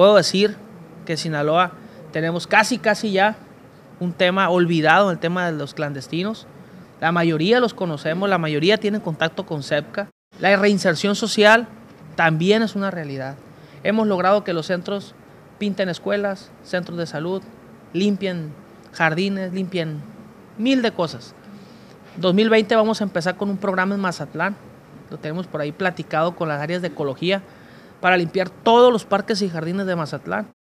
puedo decir que Sinaloa tenemos casi, casi ya un tema olvidado, el tema de los clandestinos. La mayoría los conocemos, la mayoría tienen contacto con CEPCA. La reinserción social también es una realidad. Hemos logrado que los centros pinten escuelas, centros de salud, limpien jardines, limpien mil de cosas. 2020 vamos a empezar con un programa en Mazatlán, lo tenemos por ahí platicado con las áreas de ecología, para limpiar todos los parques y jardines de Mazatlán.